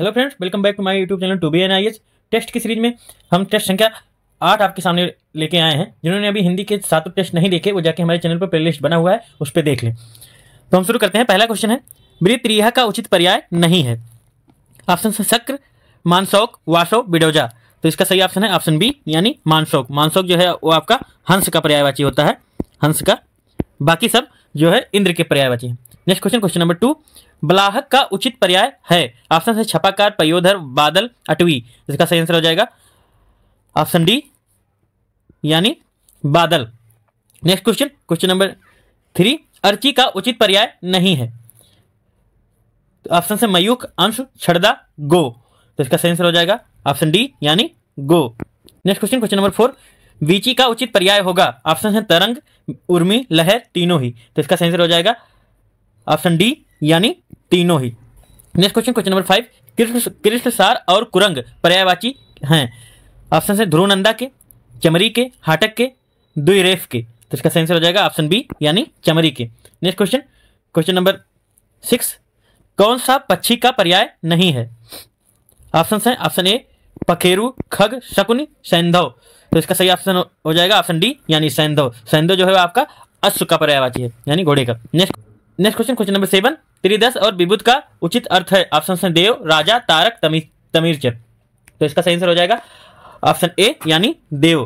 hello friends welcome back to my YouTube channel to B N I H test की series में हम test संख्या आठ आपके सामने लेके आए हैं जिन्होंने अभी हिंदी के सातों टेस्ट नहीं देखे वो जाके हमारे चैनल पर प्लेलिस्ट बना हुआ है उस पर देख लें तो हम शुरू करते हैं पहला क्वेश्चन है मृत रिहा का उचित पर्याय नहीं है ऑप्शन शक्र मानसौक वासो बिडोजा तो इसका सही ऑप्शन है ऑप्शन बी यानी मानसौक मानसौक जो है वो आपका हंस का पर्यायवाची होता है हंस का बाकी सब जो है इंद्र के पर्यायवाची next question question number two बलाहक का उचित पर्याय है ऑप्शन से छपाकार पयोधर बादल अटवी इसका सही आंसर हो जाएगा ऑप्शन डी यानी बादल next question question number three अर्ची का उचित पर्याय नहीं है तो ऑप्शन तो से मयूख अंश छड़दा गो तो इसका सही आंसर हो जाएगा ऑप्शन डी यानी गो next question question number four वीची का उचित पर्याय होगा ऑप्शन है तरंग उर्मी लहर तीनों ही तो इसका सही आंसर हो जाएगा ऑप्शन डी यानी तीनों ही next question question number five कृष्ण कृष्ण सार और कुरंग पर्यायवाची हैं ऑप्शन है ध्रुवनंदा के चमरी के हाटक के दुईरेफ के तो इसका आंसर हो जाएगा ऑप्शन बी यानी चमरी के next question question number six कौन सा पक्षी का पर्याय नहीं है ऑप्शन है ऑप्शन ए पखेरु खग शकुन सैंधव तो इसका सही ऑप्शन हो जाएगा ऑप्शन डी यानी सैंधव सैंधव जो है आपका अश्व का पर्यायवाची है यानी घोड़े का next next question question number seven त्रिदस और विभुत का उचित अर्थ है ऑप्शन से देव राजा तारक तमी, तमीर तमीरचंद तो इसका सही आंसर हो जाएगा ऑप्शन ए यानी देव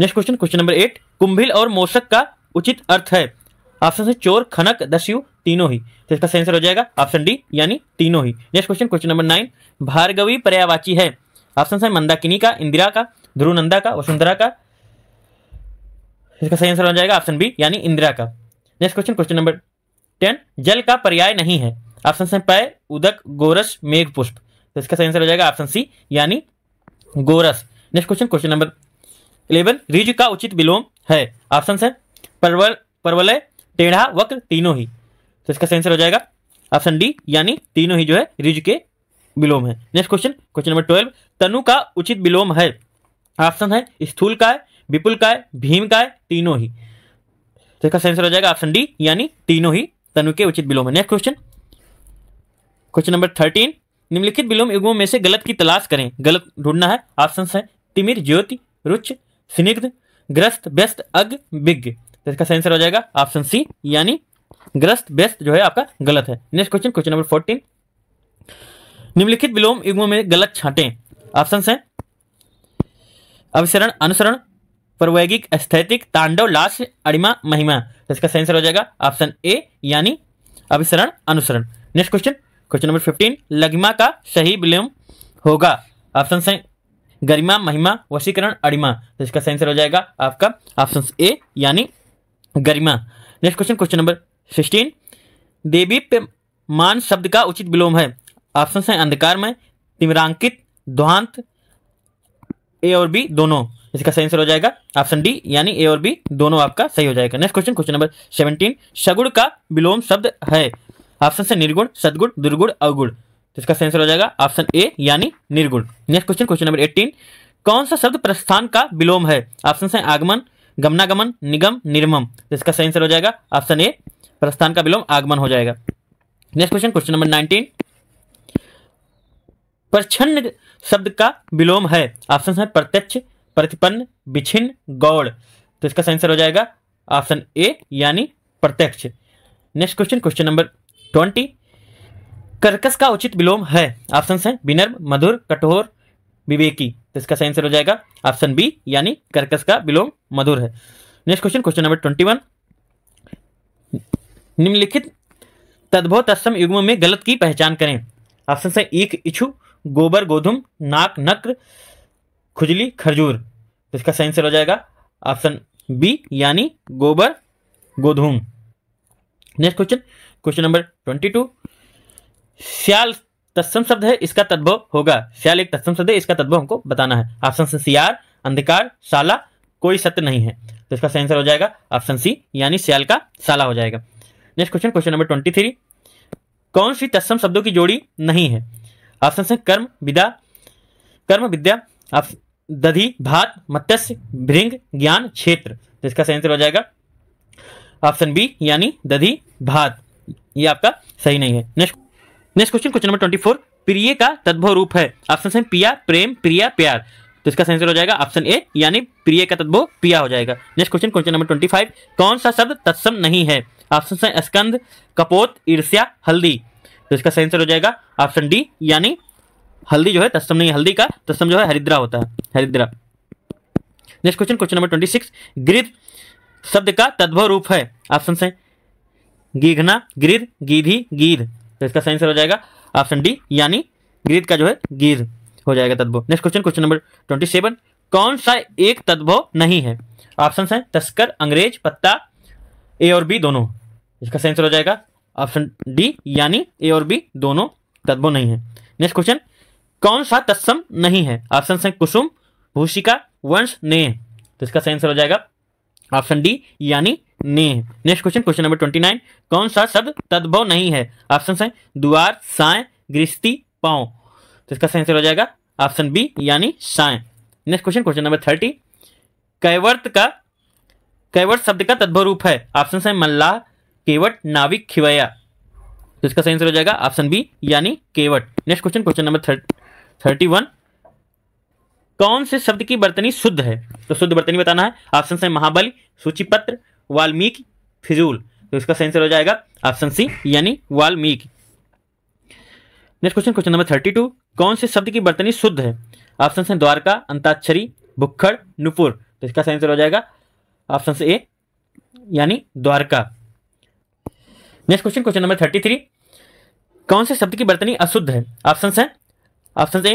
next question question number eight कुंभिल और मोशक का उचित अर्थ है ऑप्शन से चोर खनक दस्यु तीनों ही तो इसका सही आंसर हो जाएगा ऑप्शन डी यानी तीनों ही next question question number nine भार्गवी पर्यावाची है ऑप्शन से मंदाकिनी का इंदिरा का ध्रुवनंदा का वसुंधरा का इसका सही आंसर हो जाएगा ऑप्शन बी यानी इंदिरा का next question question number ten जल का पर्याय नहीं है ऑप्शन से पै उदक गोरस मेघ पुष्प तो इसका सही आंसर हो जाएगा ऑप्शन सी यानी गोरस next question question number eleven रिज का उचित विलोम है ऑप्शन है परवल परवलय टेढ़ा वक्र तीनों ही तो इसका सही आंसर हो जाएगा ऑप्शन डी यानी तीनों ही जो है रिज के विलोम है next question question number twelve तनु का उचित विलोम है ऑप्शन है स्थूल का विपुल का भीम है तीनों ही तो इसका आंसर हो जाएगा ऑप्शन डी यानी तीनों ही तनु के उचित विलोम में next question question number thirteen निम्नलिखित विलोम युग्मों में से गलत की तलाश करें गलत ढूंढना है ऑप्शन है तिमिर ज्योति रुच स्निग्ध ग्रस्त व्यस्त अग बिग तो इसका आंसर हो जाएगा ऑप्शन सी यानी ग्रस्त व्यस्त जो है आपका गलत है next question question number fourteen निम्नलिखित विलोम युग्मों में गलत छाटें ऑप्शन है अभिसरण अनुसरण प्रवैगिक स्थैतिक तांडव लाश अड़िमा महिमा तो इसका आंसर हो जाएगा ऑप्शन ए यानी अभिसरण अनुसरण next question question number fifteen लगिमा का सही विलियम होगा ऑप्शन सही गरिमा महिमा वशीकरण अड़िमा तो इसका आंसर हो जाएगा आपका ऑप्शन ए यानी गरिमा next question question number sixteen देवी पे मान शब्द का उचित विलोम है ऑप्शन है अंधकार में तिमरांकित ध्वांत ए और बी दोनों इसका सही आंसर हो जाएगा ऑप्शन डी यानी ए और बी दोनों आपका सही हो जाएगा next question question number seventeen सगुण का विलोम शब्द है ऑप्शन से निर्गुण सदगुण दुर्गुण अवगुण तो इसका सही आंसर हो जाएगा ऑप्शन ए यानी निर्गुण next question question number eighteen कौन सा शब्द प्रस्थान का विलोम है ऑप्शन से आगमन गमनागमन निगम निर्मम तो इसका सही आंसर हो जाएगा ऑप्शन ए प्रस्थान का विलोम आगमन हो जाएगा next question question number nineteen प्रच्छन्न शब्द का विलोम है ऑप्शन है प्रत्यक्ष प्रतिपन्न बिछिन्न गौड़ तो इसका सेंसर हो जाएगा ऑप्शन ए यानी प्रत्यक्ष next question question number twenty कर्कस का उचित विलोम है ऑप्शन है विनर्भ मधुर कठोर विवेकी तो इसका सही आंसर हो जाएगा ऑप्शन बी यानी कर्कस का विलोम मधुर है next question question number twenty one निम्नलिखित तद्भव तत्सम युग्म में गलत की पहचान करें ऑप्शन है ईख इछु गोबर गोधुम नाक नक्र खुजली खजूर तो इसका सही आंसर हो जाएगा ऑप्शन बी यानी गोबर गोधूम next question question number twenty two श्याल तत्सम शब्द है इसका तद्भव होगा श्याल एक तत्सम शब्द है इसका तद्भव हमको बताना है ऑप्शन सी सियार अंधकार साला कोई सत्य नहीं है तो इसका सही आंसर हो जाएगा ऑप्शन सी यानी श्याल का साला हो जाएगा next question question number twenty three कौन सी तत्सम शब्दों की जोड़ी नहीं है ऑप्शन से कर्म विदा कर्म विद्या दधि भात मत्स्य भृंग ज्ञान क्षेत्र तो इसका सही आंसर हो जाएगा ऑप्शन बी यानी दधि भात ये आपका सही नहीं है next next question question number twenty four प्रिय का तद्भव रूप है ऑप्शन से पिया प्रेम प्रिया प्यार तो इसका सही आंसर हो जाएगा ऑप्शन ए यानी प्रिय का तद्भव पिया हो जाएगा next question question number twenty five कौन सा शब्द तत्सम नहीं है ऑप्शन से स्कंद कपोत ईर्ष्या हल्दी तो इसका सही आंसर हो जाएगा ऑप्शन डी यानी हल्दी जो है तस्तम नहीं हल्दी का तस्तम जो है हरिद्रा होता है हरिद्रा next question question number twenty six गिरिध शब्द का तद्भव रूप है ऑप्शन है गिघना गिरिध गिधी गिध तो इसका सही आंसर हो जाएगा ऑप्शन डी यानी गिरिध का जो है गिध हो जाएगा तद्भव next question question number twenty seven कौन सा एक तद्भव नहीं है ऑप्शन है तस्कर अंग्रेज पत्ता ए और बी दोनों इसका सही आंसर हो जाएगा ऑप्शन डी यानी ए और बी दोनों तद्भव नहीं है नेक्स्ट क्वेश्चन कौन सा तत्सम नहीं है ऑप्शन है कुसुम भूषिका वंश ने तो इसका सही आंसर हो जाएगा ऑप्शन डी यानी ने next question question number twenty nine कौन सा शब्द तद्भव नहीं है ऑप्शन है द्वार साय गृहस्थी पाओ तो इसका सही आंसर हो जाएगा ऑप्शन बी यानी साय next question question number thirty कैवर्त का कैवर्त शब्द का तद्भव रूप है ऑप्शन है मल्लाह केवट नाविक खिवया तो इसका सही आंसर हो जाएगा ऑप्शन बी यानी केवट next question question number thirty thirty one कौन से शब्द की बर्तनी शुद्ध है तो शुद्ध बर्तनी बताना है ऑप्शन है महाबली सूचीपत्र वाल्मीकि फिजूल तो इसका सही आंसर हो जाएगा ऑप्शन सी यानी वाल्मीकि next question question number thirty two कौन से शब्द की बर्तनी शुद्ध है ऑप्शन है द्वारका अंताक्षरी भुक्खड़ नुपुर तो इसका सही आंसर हो जाएगा ऑप्शन ए यानी द्वारका next question question number thirty three कौन से शब्द की बर्तनी अशुद्ध है ऑप्शन है ऑप्शन ए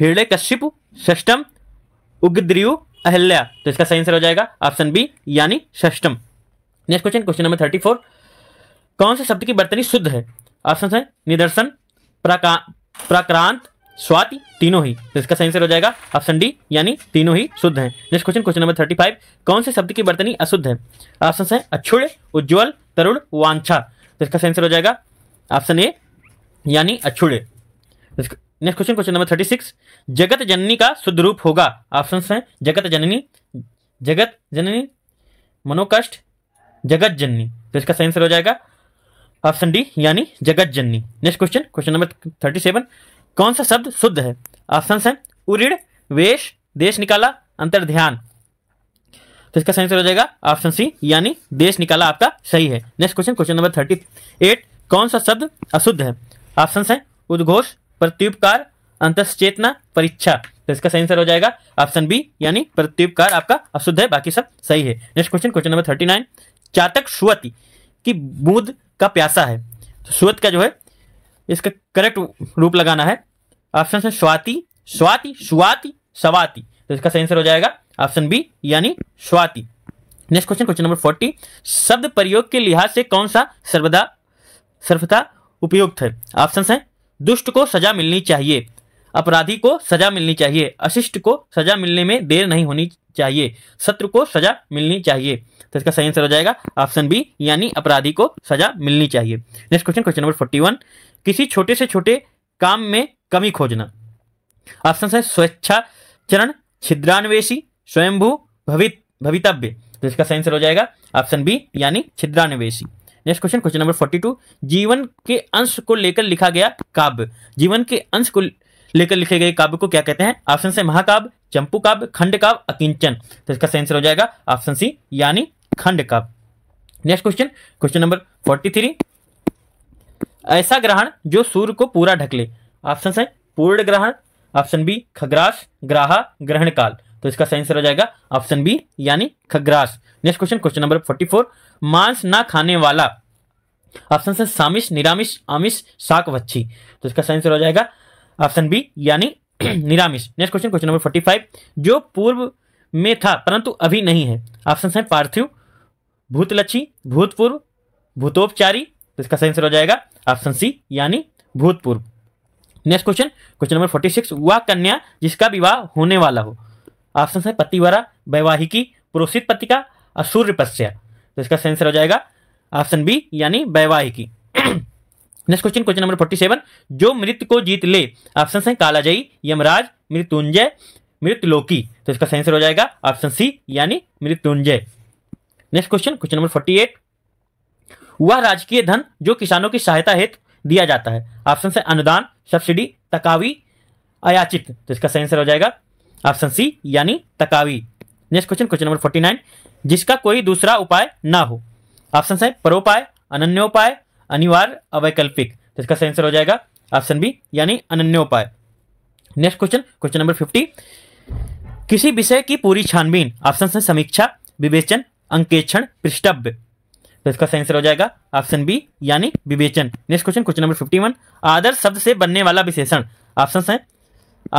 हृदय कश्यप षष्टम उग्रद्रियु अहल्या तो इसका सही आंसर हो जाएगा ऑप्शन बी यानी षष्टम next question question number thirty four कौन से शब्द की बर्तनी शुद्ध है ऑप्शन है निदर्शन प्राका प्राक्रांत स्वाति तीनों ही तो इसका सही आंसर हो जाएगा ऑप्शन डी यानी तीनों ही शुद्ध हैं next question question number thirty five कौन से शब्द की बर्तनी अशुद्ध है ऑप्शन है अक्षुण उज्ज्वल तरुण वांछा तो इसका सही आंसर हो जाएगा ऑप्शन ए यानी अक्षुण तो next question question number thirty six जगत जननी का शुद्ध रूप होगा ऑप्शन हैं जगत जननी जगत जननी मनोकष्ट जगत जननी तो इसका सही आंसर हो जाएगा ऑप्शन डी यानी जगत जननी next question question number thirty seven कौन सा शब्द शुद्ध है ऑप्शन हैं उड़ वेश देश निकाला अंतर ध्यान तो इसका सही आंसर हो जाएगा ऑप्शन सी यानी देश निकाला आपका सही है next question question number thirty eight कौन सा शब्द अशुद्ध है ऑप्शन है उद्घोष प्रत्युपकार अंतचेतना परीक्षा तो इसका सही आंसर हो जाएगा ऑप्शन बी यानी प्रत्युपकार आपका अशुद्ध है बाकी सब सही है next question question number thirty nine चातक सुवत की बूंद का प्यासा है तो का जो है इसका करेक्ट रूप लगाना है ऑप्शन है स्वाति स्वाति स्वाति स्वाति तो इसका सही आंसर हो जाएगा ऑप्शन बी यानी स्वाति next question question number forty शब्द प्रयोग के लिहाज से कौन सा सर्वदा सर्वथा उपयुक्त है ऑप्शन है दुष्ट को सजा मिलनी चाहिए अपराधी को सजा मिलनी चाहिए अशिष्ट को सजा मिलने में देर नहीं होनी चाहिए शत्रु को सजा मिलनी चाहिए तो इसका सही आंसर हो जाएगा ऑप्शन बी यानी अपराधी को सजा मिलनी चाहिए next question question number forty one किसी छोटे से छोटे काम में कमी खोजना ऑप्शन है चरण छिद्रान्वेषी स्वयंभू भवित भवितव्य तो इसका सही आंसर हो जाएगा ऑप्शन बी यानी छिद्रान्वेषी next question question number forty two जीवन के अंश को लेकर लिखा गया काव्य जीवन के अंश को लेकर लिखे गए काव्य को क्या कहते हैं ऑप्शन से महाकाव्य चंपू काव्य खंड काव्य अकिंचन तो इसका सेंसर हो जाएगा ऑप्शन सी यानी खंड काव्य next question question number forty three ऐसा ग्रहण जो सूर्य को पूरा ढक ले ऑप्शन है पूर्ण ग्रहण ऑप्शन बी खग्रास ग्राह ग्रहण काल तो इसका सही आंसर हो जाएगा ऑप्शन बी यानी खग्रास next question question number forty four मांस ना खाने वाला ऑप्शन से सामिश निरामिश आमिश शाक वच्छी तो इसका सही आंसर हो जाएगा ऑप्शन बी यानी निरामिश next question question number forty five जो पूर्व में था परंतु अभी नहीं है ऑप्शन है पार्थिव भूतलक्षी भूतपूर्व भूतोपचारी तो इसका सही आंसर हो जाएगा ऑप्शन सी यानी भूतपूर्व next question question number forty six वह कन्या जिसका विवाह होने वाला हो ऑप्शन है पतिवरा वैवाहिकी पुरोषित पत्तिका और सूर्य पश्या तो इसका सेंसर हो जाएगा ऑप्शन बी यानी वैवाहिकी next question question number forty seven जो मृत को जीत ले ऑप्शन है कालाजयी यमराज मृत्युंजय मृतलोकी तो इसका सेंसर हो जाएगा ऑप्शन सी यानी मृत्युंजय next question question number forty eight वह राजकीय धन जो किसानों की सहायता हेतु दिया जाता है ऑप्शन से अनुदान सब्सिडी तकावी अयाचित तो इसका सेंसर हो जाएगा ऑप्शन सी यानी तकावी next question question number forty nine जिसका कोई दूसरा उपाय ना हो ऑप्शन है परोपाय अनन्योपाय अनिवार्य अवैकल्पिक तो इसका आंसर हो जाएगा ऑप्शन बी यानी अनन्योपाय next question question number fifty किसी विषय की पूरी छानबीन ऑप्शन है समीक्षा विवेचन अंकेक्षण पृष्ठभ्य तो इसका आंसर हो जाएगा ऑप्शन बी यानी विवेचन next question question number fifty one आदर शब्द से बनने वाला विशेषण ऑप्शन है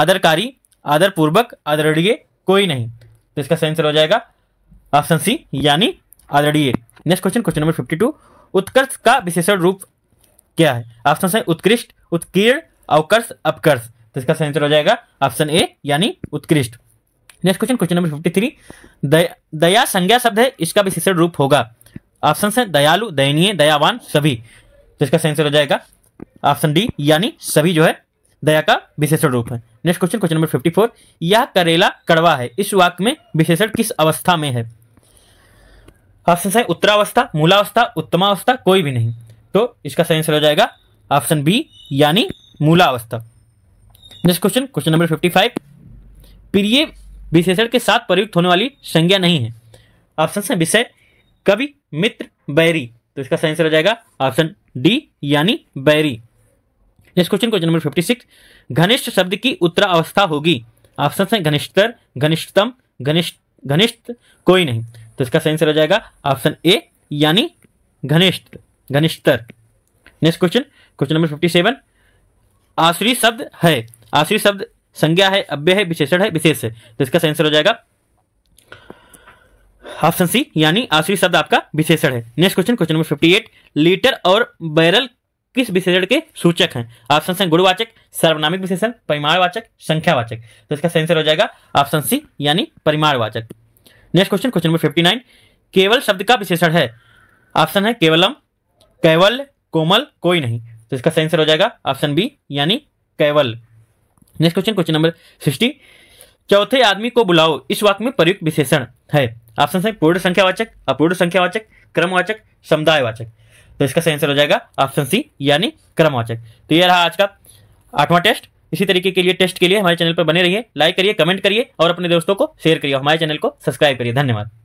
आदरकारी आदर पूर्वक आदरणीय कोई नहीं तो इसका सही आंसर हो जाएगा ऑप्शन सी यानी आदरणीय next question question number fifty two उत्कर्ष का विशेषण रूप क्या है ऑप्शन है उत्कृष्ट उत्कीर्ण अवकर्ष अपकर्ष तो इसका सही आंसर हो जाएगा ऑप्शन ए यानी उत्कृष्ट next question question number fifty three दया, संज्ञा शब्द है इसका विशेषण रूप होगा ऑप्शन से दयालु दयनीय दयावान सभी तो इसका सही आंसर हो जाएगा ऑप्शन डी यानी सभी जो है दया का विशेषण रूप है next question question number fifty four यह करेला कड़वा है इस वाक्य में विशेषण किस अवस्था में है ऑप्शन है उत्तरावस्था मूलावस्था उत्तमावस्था कोई भी नहीं तो इसका सही आंसर हो जाएगा ऑप्शन बी यानी मूलावस्था next question question number fifty five प्रिय विशेषण के साथ प्रयुक्त होने वाली संज्ञा नहीं है ऑप्शन है विषय कवि मित्र बैरी तो इसका सही आंसर हो जाएगा ऑप्शन डी यानी बैरी next question question number fifty six घनिष्ठ शब्द की अवस्था होगी ऑप्शन है घनिष्ठतर घनिष्ठतम घनिष्ठ घनिष्ठ कोई नहीं तो इसका सही आंसर हो जाएगा ऑप्शन ए यानी घनिष्ठ घनिष्ठतर next question question number fifty seven आश्री शब्द है आश्री शब्द संज्ञा है अव्य है विशेषण है विशेष है तो इसका सही आंसर हो जाएगा ऑप्शन सी यानी आश्री शब्द आपका विशेषण है next question question number fifty eight litre और बैरल किस विशेषण के सूचक हैं ऑप्शन सी गुणवाचक सर्वनामिक विशेषण परिमाणवाचक संख्यावाचक तो इसका सेंसर हो जाएगा ऑप्शन सी यानी परिमाणवाचक next question question number fifty nine केवल शब्द का विशेषण है ऑप्शन है केवलम केवल कोमल कोई नहीं तो इसका सेंसर हो जाएगा ऑप्शन बी यानी केवल next question question number sixty चौथे आदमी को बुलाओ इस वाक्य में प्रयुक्त विशेषण है ऑप्शन है पूर्ण संख्यावाचक अपूर्ण संख्यावाचक क्रमवाचक समुदायवाचक तो इसका सही आंसर हो जाएगा ऑप्शन सी यानी क्रमवाचक तो ये रहा आज का आठवां टेस्ट इसी तरीके के लिए टेस्ट के लिए हमारे चैनल पर बने रहिए लाइक करिए कमेंट करिए और अपने दोस्तों को शेयर करिए हमारे चैनल को सब्सक्राइब करिए धन्यवाद